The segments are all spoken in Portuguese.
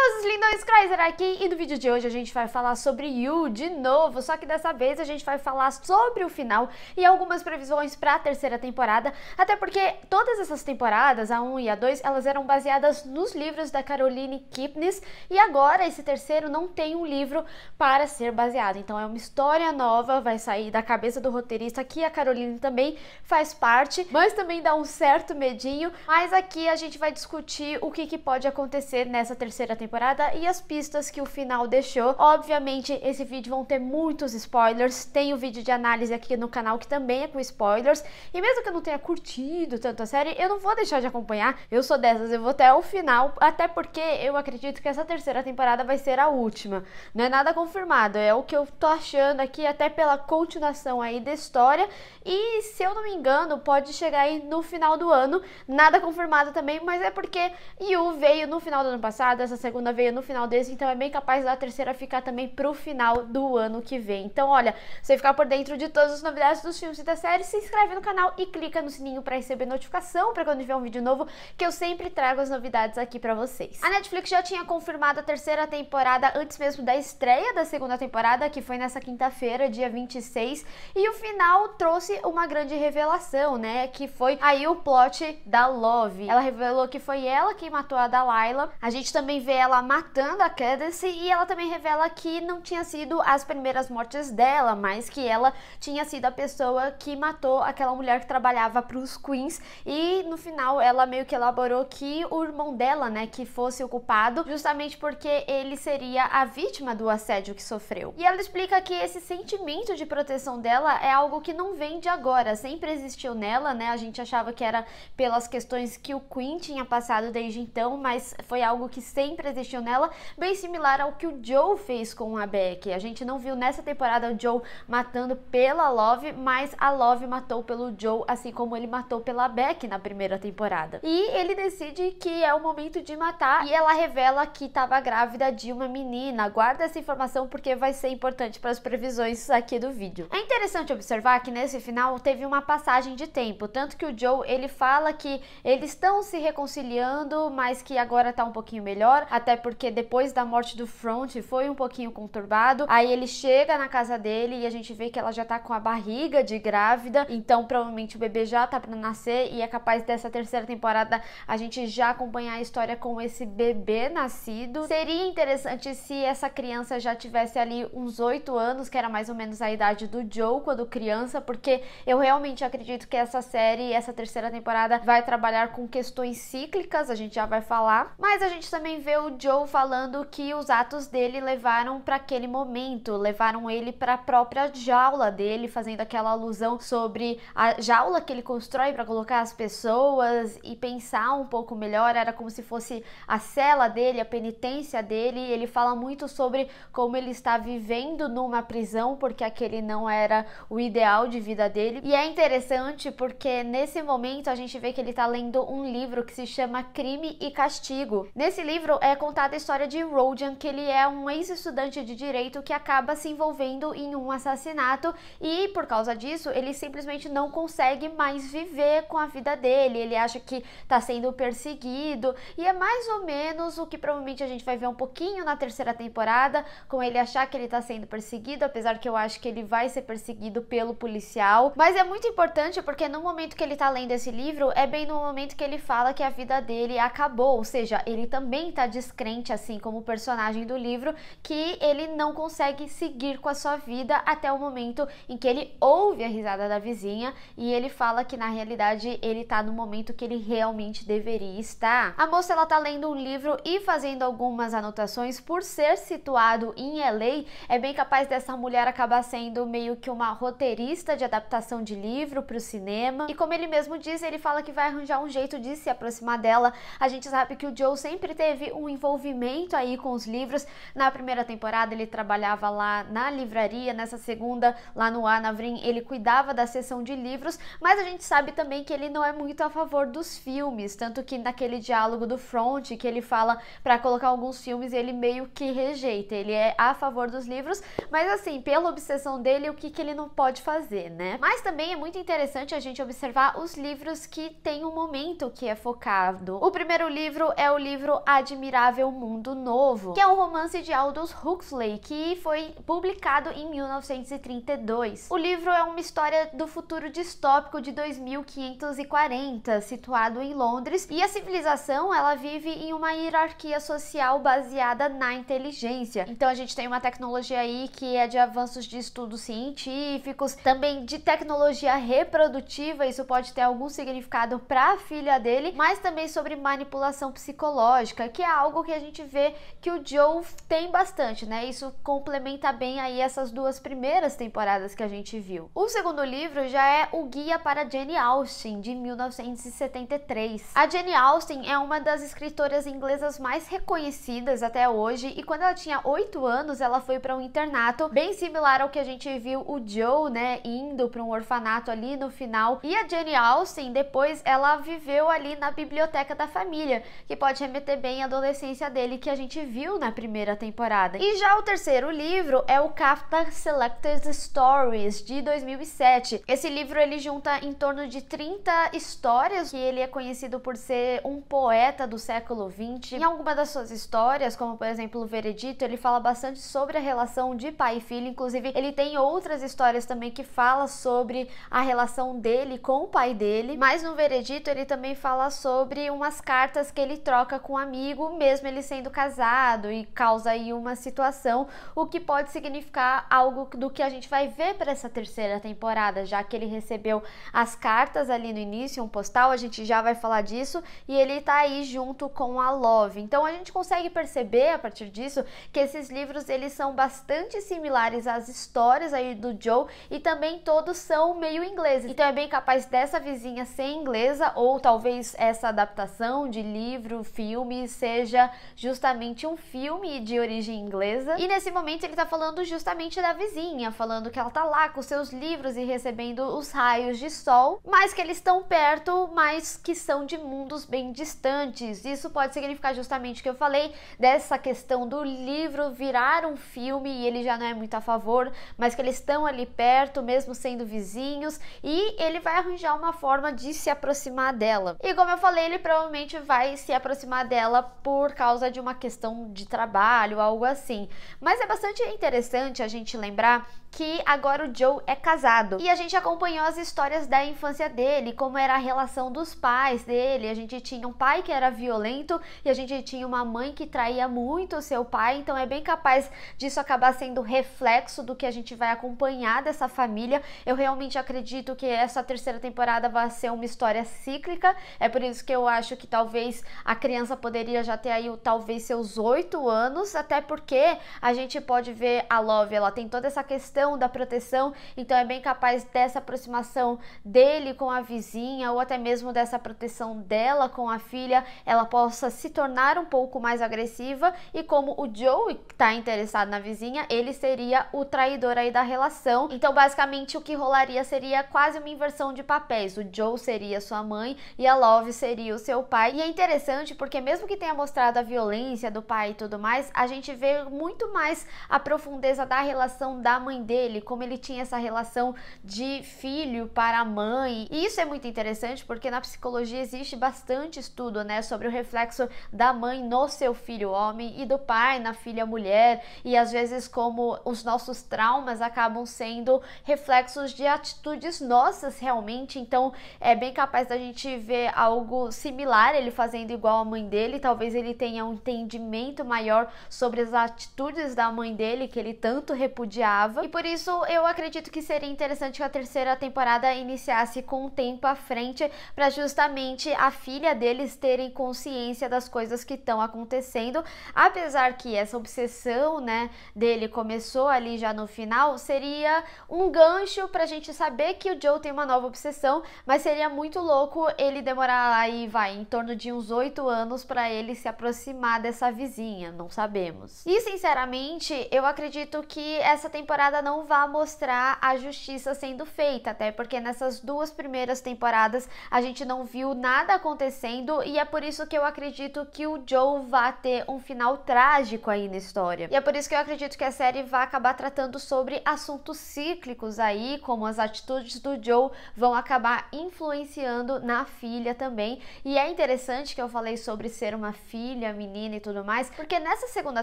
Meus lindões, Cryzer aqui e no vídeo de hoje a gente vai falar sobre You de novo, só que dessa vez a gente vai falar sobre o final e algumas previsões para a terceira temporada, até porque todas essas temporadas, a 1 e a 2, elas eram baseadas nos livros da Caroline Kipnis e agora esse terceiro não tem um livro para ser baseado, então é uma história nova, vai sair da cabeça do roteirista que a Caroline também faz parte, mas também dá um certo medinho, mas aqui a gente vai discutir o que, que pode acontecer nessa terceira temporada temporada e as pistas que o final deixou. Obviamente, esse vídeo vão ter muitos spoilers. Tem o vídeo de análise aqui no canal que também é com spoilers. E mesmo que eu não tenha curtido tanto a série, eu não vou deixar de acompanhar. Eu sou dessas, eu vou até o final, até porque eu acredito que essa terceira temporada vai ser a última. Não é nada confirmado, é o que eu tô achando aqui, até pela continuação aí da história. E se eu não me engano, pode chegar aí no final do ano. Nada confirmado também, mas é porque Yu veio no final do ano passado, essa segunda segunda veio no final desse, então é bem capaz da terceira ficar também pro final do ano que vem. Então, olha, você ficar por dentro de todas as novidades dos filmes e das séries, se inscreve no canal e clica no sininho para receber notificação para quando tiver um vídeo novo, que eu sempre trago as novidades aqui para vocês. A Netflix já tinha confirmado a terceira temporada antes mesmo da estreia da segunda temporada, que foi nessa quinta-feira, dia 26, e o final trouxe uma grande revelação, né, que foi aí o plot da Love. Ela revelou que foi ela quem matou a Dalila. A gente também vê ela matando a Cadence e ela também revela que não tinha sido as primeiras mortes dela, mas que ela tinha sido a pessoa que matou aquela mulher que trabalhava para os Queens e no final ela meio que elaborou que o irmão dela, né, que fosse o culpado, justamente porque ele seria a vítima do assédio que sofreu. E ela explica que esse sentimento de proteção dela é algo que não vem de agora, sempre existiu nela, né? A gente achava que era pelas questões que o Queen tinha passado desde então, mas foi algo que sempre existiu nela, bem similar ao que o Joe fez com a Beck. A gente não viu nessa temporada o Joe matando pela Love, mas a Love matou pelo Joe, assim como ele matou pela Beck na primeira temporada. E ele decide que é o momento de matar e ela revela que estava grávida de uma menina. Guarda essa informação porque vai ser importante para as previsões aqui do vídeo. É interessante observar que nesse final teve uma passagem de tempo, tanto que o Joe ele fala que eles estão se reconciliando, mas que agora está um pouquinho melhor. A até porque depois da morte do Front foi um pouquinho conturbado. Aí ele chega na casa dele e a gente vê que ela já tá com a barriga de grávida, então provavelmente o bebê já tá para nascer e é capaz dessa terceira temporada a gente já acompanhar a história com esse bebê nascido. Seria interessante se essa criança já tivesse ali uns 8 anos, que era mais ou menos a idade do Joe quando criança, porque eu realmente acredito que essa série, essa terceira temporada vai trabalhar com questões cíclicas, a gente já vai falar, mas a gente também vê o o Joe falando que os atos dele levaram para aquele momento, levaram ele para a própria jaula dele, fazendo aquela alusão sobre a jaula que ele constrói para colocar as pessoas e pensar um pouco melhor, era como se fosse a cela dele, a penitência dele. Ele fala muito sobre como ele está vivendo numa prisão, porque aquele não era o ideal de vida dele. E é interessante porque nesse momento a gente vê que ele está lendo um livro que se chama Crime e Castigo. Nesse livro é contada a história de Rodian, que ele é um ex-estudante de direito que acaba se envolvendo em um assassinato e, por causa disso, ele simplesmente não consegue mais viver com a vida dele. Ele acha que está sendo perseguido e é mais ou menos o que provavelmente a gente vai ver um pouquinho na terceira temporada, com ele achar que ele está sendo perseguido, apesar que eu acho que ele vai ser perseguido pelo policial. Mas é muito importante porque no momento que ele está lendo esse livro, é bem no momento que ele fala que a vida dele acabou, ou seja, ele também está de descrente, assim como o personagem do livro, que ele não consegue seguir com a sua vida até o momento em que ele ouve a risada da vizinha e ele fala que na realidade ele tá no momento que ele realmente deveria estar. A moça ela tá lendo um livro e fazendo algumas anotações por ser situado em LA, é bem capaz dessa mulher acabar sendo meio que uma roteirista de adaptação de livro para o cinema. E como ele mesmo diz, ele fala que vai arranjar um jeito de se aproximar dela. A gente sabe que o Joe sempre teve um envolvimento aí com os livros. Na primeira temporada ele trabalhava lá na livraria, nessa segunda lá no Anavrin ele cuidava da seção de livros, mas a gente sabe também que ele não é muito a favor dos filmes, tanto que naquele diálogo do Front que ele fala para colocar alguns filmes ele meio que rejeita, ele é a favor dos livros, mas assim, pela obsessão dele, o que, que ele não pode fazer, né? Mas também é muito interessante a gente observar os livros que tem um momento que é focado. O primeiro livro é o livro Admirável Miserável Mundo Novo, que é um romance de Aldous Huxley que foi publicado em 1932. O livro é uma história do futuro distópico de 2540, situado em Londres, e a civilização ela vive em uma hierarquia social baseada na inteligência. Então a gente tem uma tecnologia aí que é de avanços de estudos científicos, também de tecnologia reprodutiva, isso pode ter algum significado para a filha dele, mas também sobre manipulação psicológica, que é algo algo que a gente vê que o Joe tem bastante, né? Isso complementa bem aí essas duas primeiras temporadas que a gente viu. O segundo livro já é O Guia para Jane Austen, de 1973. A Jane Austen é uma das escritoras inglesas mais reconhecidas até hoje e quando ela tinha 8 anos, ela foi para um internato bem similar ao que a gente viu o Joe, né, indo para um orfanato ali no final. E a Jane Austen depois ela viveu ali na biblioteca da família, que pode remeter bem à adolescência adolescência dele que a gente viu na primeira temporada. E já o terceiro livro é o Kafka Selected Stories de 2007. Esse livro ele junta em torno de 30 histórias que ele é conhecido por ser um poeta do século 20. Em alguma das suas histórias, como por exemplo o Veredito, ele fala bastante sobre a relação de pai e filho. Inclusive, ele tem outras histórias também que fala sobre a relação dele com o pai dele. Mas no Veredito ele também fala sobre umas cartas que ele troca com um amigo mesmo mesmo ele sendo casado e causa aí uma situação, o que pode significar algo do que a gente vai ver para essa terceira temporada, já que ele recebeu as cartas ali no início, um postal, a gente já vai falar disso, e ele tá aí junto com a Love. Então a gente consegue perceber a partir disso que esses livros eles são bastante similares às histórias aí do Joe e também todos são meio ingleses. Então é bem capaz dessa vizinha ser inglesa ou talvez essa adaptação de livro, filme seja seja justamente um filme de origem inglesa. E nesse momento ele tá falando justamente da vizinha, falando que ela tá lá com seus livros e recebendo os raios de sol, mas que eles estão perto, mas que são de mundos bem distantes. Isso pode significar justamente o que eu falei dessa questão do livro virar um filme e ele já não é muito a favor, mas que eles estão ali perto, mesmo sendo vizinhos, e ele vai arranjar uma forma de se aproximar dela. E como eu falei, ele provavelmente vai se aproximar dela por por causa de uma questão de trabalho, algo assim. Mas é bastante interessante a gente lembrar que agora o Joe é casado e a gente acompanhou as histórias da infância dele, como era a relação dos pais dele. A gente tinha um pai que era violento e a gente tinha uma mãe que traía muito o seu pai, então é bem capaz disso acabar sendo reflexo do que a gente vai acompanhar dessa família. Eu realmente acredito que essa terceira temporada vai ser uma história cíclica, é por isso que eu acho que talvez a criança poderia já ter aí o, talvez seus oito anos, até porque a gente pode ver a Love, ela tem toda essa questão da proteção, então é bem capaz dessa aproximação dele com a vizinha, ou até mesmo dessa proteção dela com a filha, ela possa se tornar um pouco mais agressiva, e como o Joe está interessado na vizinha, ele seria o traidor aí da relação. Então, basicamente, o que rolaria seria quase uma inversão de papéis. O Joe seria sua mãe e a Love seria o seu pai. E é interessante porque mesmo que tenha mostrado da violência do pai e tudo mais, a gente vê muito mais a profundeza da relação da mãe dele, como ele tinha essa relação de filho para mãe. E isso é muito interessante porque na psicologia existe bastante estudo, né, sobre o reflexo da mãe no seu filho homem e do pai na filha mulher, e às vezes como os nossos traumas acabam sendo reflexos de atitudes nossas realmente. Então, é bem capaz da gente ver algo similar ele fazendo igual à mãe dele, talvez ele tenha um entendimento maior sobre as atitudes da mãe dele que ele tanto repudiava. E por isso eu acredito que seria interessante que a terceira temporada iniciasse com um tempo à frente para justamente a filha deles terem consciência das coisas que estão acontecendo, apesar que essa obsessão, né, dele começou ali já no final, seria um gancho pra gente saber que o Joe tem uma nova obsessão, mas seria muito louco ele demorar lá e vai em torno de uns oito anos para ele se aproximar aproximar dessa vizinha, não sabemos. E sinceramente, eu acredito que essa temporada não vá mostrar a justiça sendo feita, até porque nessas duas primeiras temporadas a gente não viu nada acontecendo e é por isso que eu acredito que o Joe vá ter um final trágico aí na história. E é por isso que eu acredito que a série vai acabar tratando sobre assuntos cíclicos aí, como as atitudes do Joe vão acabar influenciando na filha também. E é interessante que eu falei sobre ser uma filha filha, menina e tudo mais, porque nessa segunda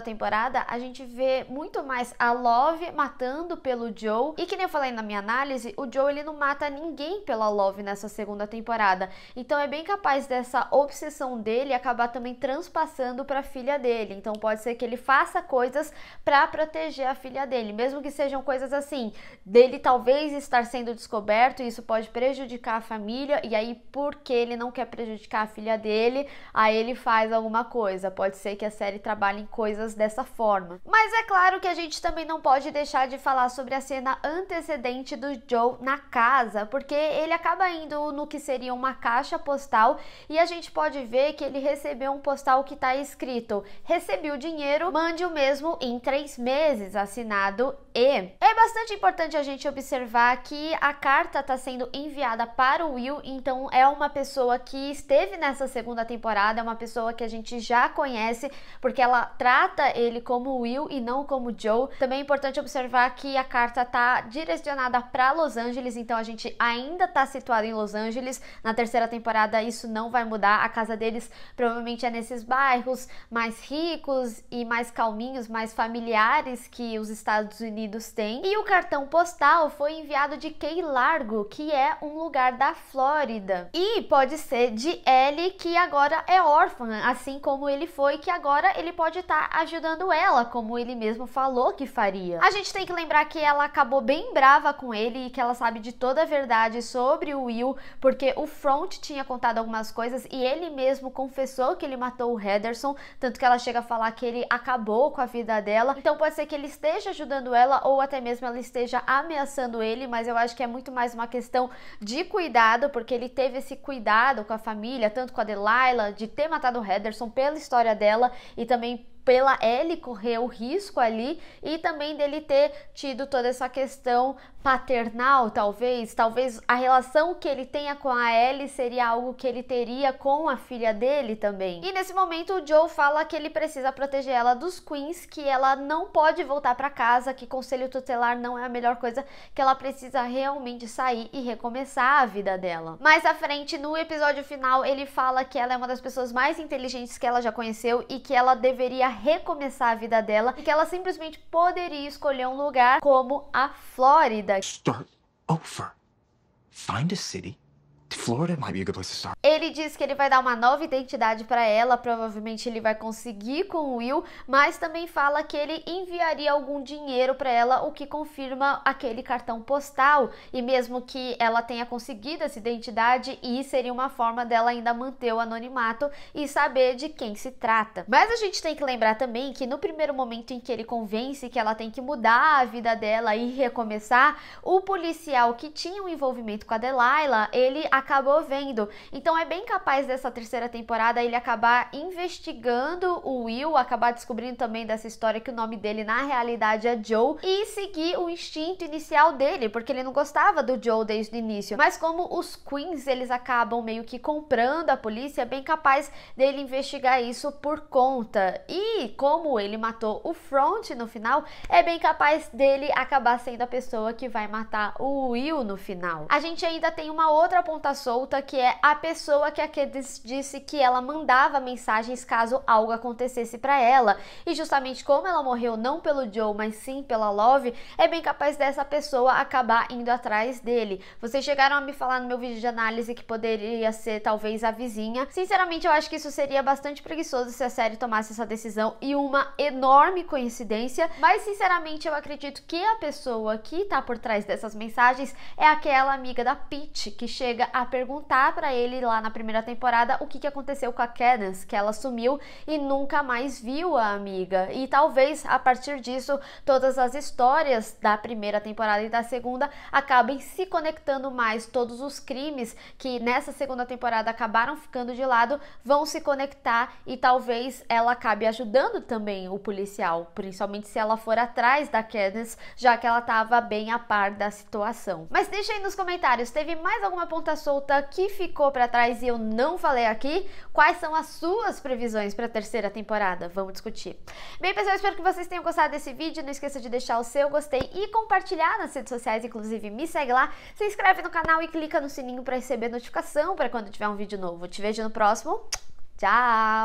temporada a gente vê muito mais a Love matando pelo Joe, e que nem eu falei na minha análise, o Joe ele não mata ninguém pela Love nessa segunda temporada, então é bem capaz dessa obsessão dele acabar também transpassando para a filha dele, então pode ser que ele faça coisas para proteger a filha dele, mesmo que sejam coisas assim, dele talvez estar sendo descoberto e isso pode prejudicar a família, e aí porque ele não quer prejudicar a filha dele, aí ele faz alguma coisa coisa, pode ser que a série trabalhe em coisas dessa forma. Mas é claro que a gente também não pode deixar de falar sobre a cena antecedente do Joe na casa, porque ele acaba indo no que seria uma caixa postal e a gente pode ver que ele recebeu um postal que está escrito: recebi o dinheiro, mande o mesmo em três meses, assinado E. É bastante importante a gente observar que a carta está sendo enviada para o Will, então é uma pessoa que esteve nessa segunda temporada, é uma pessoa que a gente já conhece, porque ela trata ele como Will e não como Joe. Também é importante observar que a carta está direcionada para Los Angeles, então a gente ainda está situado em Los Angeles. Na terceira temporada isso não vai mudar, a casa deles provavelmente é nesses bairros mais ricos e mais calminhos, mais familiares que os Estados Unidos têm. E o cartão postal foi enviado de Key Largo, que é um lugar da Flórida. E pode ser de Ellie, que agora é órfã, assim como ele foi, que agora ele pode estar tá ajudando ela, como ele mesmo falou que faria. A gente tem que lembrar que ela acabou bem brava com ele e que ela sabe de toda a verdade sobre o Will, porque o Front tinha contado algumas coisas e ele mesmo confessou que ele matou o Henderson, tanto que ela chega a falar que ele acabou com a vida dela. Então pode ser que ele esteja ajudando ela ou até mesmo ela esteja ameaçando ele, mas eu acho que é muito mais uma questão de cuidado, porque ele teve esse cuidado com a família, tanto com a Delilah, de ter matado o Henderson pela história dela e também pela Ellie correr o risco ali e também dele ter tido toda essa questão paternal, talvez, talvez a relação que ele tenha com a Ellie seria algo que ele teria com a filha dele também. E nesse momento o Joe fala que ele precisa proteger ela dos Queens, que ela não pode voltar para casa, que conselho tutelar não é a melhor coisa, que ela precisa realmente sair e recomeçar a vida dela. Mais à frente, no episódio final, ele fala que ela é uma das pessoas mais inteligentes que ela já conheceu e que ela deveria recomeçar a vida dela e que ela simplesmente poderia escolher um lugar como a Flórida. Start over. Find a city é ele diz que ele vai dar uma nova identidade para ela, provavelmente ele vai conseguir com o Will, mas também fala que ele enviaria algum dinheiro para ela, o que confirma aquele cartão postal. E mesmo que ela tenha conseguido essa identidade, e seria uma forma dela ainda manter o anonimato e saber de quem se trata. Mas a gente tem que lembrar também que no primeiro momento em que ele convence que ela tem que mudar a vida dela e recomeçar, o policial que tinha um envolvimento com a Delilah, ele acaba acabou vendo. Então é bem capaz dessa terceira temporada ele acabar investigando o Will, acabar descobrindo também dessa história que o nome dele na realidade é Joe e seguir o instinto inicial dele, porque ele não gostava do Joe desde o início. Mas como os Queens eles acabam meio que comprando a polícia, é bem capaz dele investigar isso por conta. E como ele matou o Front no final, é bem capaz dele acabar sendo a pessoa que vai matar o Will no final. A gente ainda tem uma outra apontação solta, que é a pessoa que a Candice disse que ela mandava mensagens caso algo acontecesse para ela. E justamente como ela morreu não pelo Joe, mas sim pela Love, é bem capaz dessa pessoa acabar indo atrás dele. Vocês chegaram a me falar no meu vídeo de análise que poderia ser talvez a vizinha. Sinceramente, eu acho que isso seria bastante preguiçoso se a série tomasse essa decisão e uma enorme coincidência, mas sinceramente eu acredito que a pessoa que tá por trás dessas mensagens é aquela amiga da Pete que chega a perguntar para ele lá na primeira temporada o que, que aconteceu com a Cadence, que ela sumiu e nunca mais viu a amiga. E talvez a partir disso todas as histórias da primeira temporada e da segunda acabem se conectando mais. Todos os crimes que nessa segunda temporada acabaram ficando de lado vão se conectar e talvez ela acabe ajudando também o policial, principalmente se ela for atrás da Cadence, já que ela estava bem a par da situação. Mas deixa aí nos comentários, teve mais alguma ponta solta solta que ficou para trás e eu não falei aqui? Quais são as suas previsões para a terceira temporada? Vamos discutir. Bem, pessoal, espero que vocês tenham gostado desse vídeo. Não esqueça de deixar o seu gostei e compartilhar nas redes sociais, inclusive me segue lá, se inscreve no canal e clica no sininho para receber notificação para quando tiver um vídeo novo. Te vejo no próximo. Tchau!